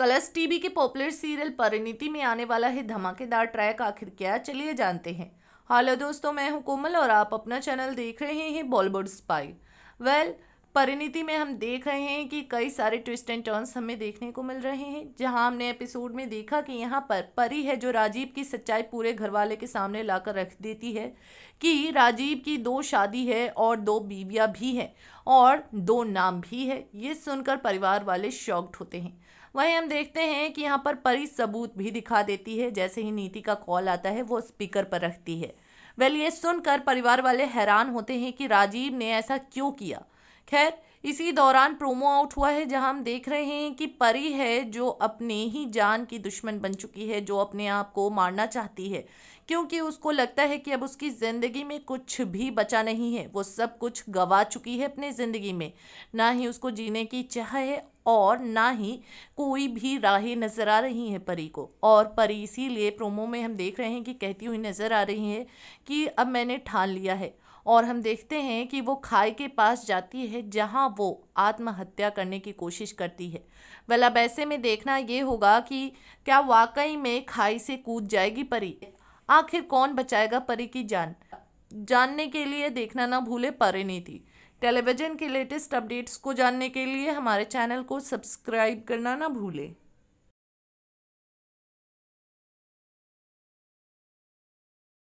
colours TV के popular serial Parineeti में आने वाला है धमाकेदार ट्रैक आखिर क्या चलिए जानते हैं हेलो दोस्तों मैं हूं कोमल और आप अपना चैनल देख रहे हैं बॉलीवुड स्पाई वेल well, परिणति में हम देख रहे हैं कि कई सारे ट्विस्ट एंड टर्न्स हमें देखने को मिल रहे हैं जहां हमने एपिसोड में देखा कि यहाँ पर परी है जो राजीव की सच्चाई पूरे घर वाले के सामने लाकर रख देती है कि राजीव की दो शादी है और दो बीवियाँ भी हैं और दो नाम भी है ये सुनकर परिवार वाले शॉक्ड होते हैं वहीं हम देखते हैं कि यहाँ पर परी सबूत भी दिखा देती है जैसे ही नीति का कॉल आता है वो स्पीकर पर रखती है वेल ये सुनकर परिवार वाले हैरान होते हैं कि राजीव ने ऐसा क्यों किया खैर इसी दौरान प्रोमो आउट हुआ है जहां हम देख रहे हैं कि परी है जो अपने ही जान की दुश्मन बन चुकी है जो अपने आप को मारना चाहती है क्योंकि उसको लगता है कि अब उसकी ज़िंदगी में कुछ भी बचा नहीं है वो सब कुछ गवा चुकी है अपने ज़िंदगी में ना ही उसको जीने की चाह है और ना ही कोई भी राहें नज़र आ रही हैं परी को और परी इसीलिए प्रोमो में हम देख रहे हैं कि कहती हुई नज़र आ रही है कि अब मैंने ठान लिया है और हम देखते हैं कि वो खाई के पास जाती है जहाँ वो आत्महत्या करने की कोशिश करती है वेल अब ऐसे में देखना ये होगा कि क्या वाकई में खाई से कूद जाएगी परी आखिर कौन बचाएगा परी की जान जानने के लिए देखना ना भूले थी टेलीविज़न के लेटेस्ट अपडेट्स को जानने के लिए हमारे चैनल को सब्सक्राइब करना ना भूलें